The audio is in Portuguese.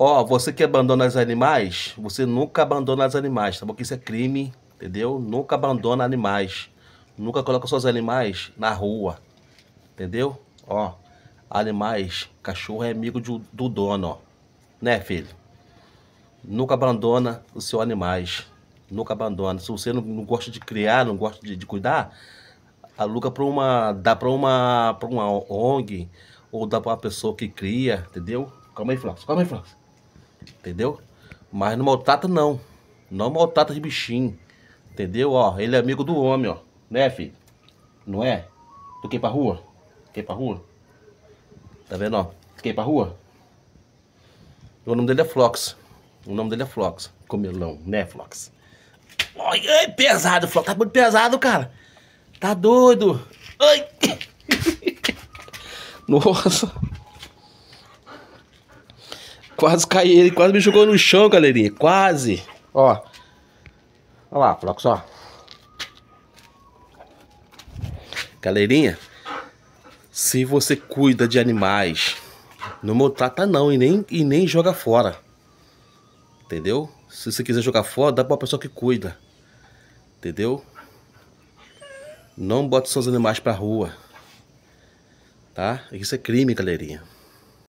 Ó, você que abandona os animais, você nunca abandona os animais, tá bom? Que isso é crime, entendeu? Nunca abandona animais. Nunca coloca seus animais na rua, entendeu? Ó, animais, cachorro é amigo de, do dono, ó. Né, filho? Nunca abandona os seus animais. Nunca abandona. Se você não, não gosta de criar, não gosta de, de cuidar, aluga para uma, dá para uma, pra uma ONG ou dá para uma pessoa que cria, entendeu? Calma aí, França. Calma aí, França. Entendeu? Mas não maltrata, não. Não maltrata de bichinho. Entendeu? Ó, ele é amigo do homem, ó. Né, filho? Não é? Tu quer ir pra rua? Quer ir pra rua? Tá vendo, ó? Tu quer ir pra rua? O nome dele é Flox. O nome dele é Flox. Comelão, né, Flox? Ai, ai, pesado, Flox. Tá muito pesado, cara. Tá doido. Ai. Nossa. Quase caí, ele quase me jogou no chão, galerinha. Quase. Ó. Olha lá, Flox, ó. Galerinha, se você cuida de animais, não maltrata não e nem, e nem joga fora. Entendeu? Se você quiser jogar fora, dá pra uma pessoa que cuida. Entendeu? Não bota seus animais pra rua. Tá? Isso é crime, galerinha.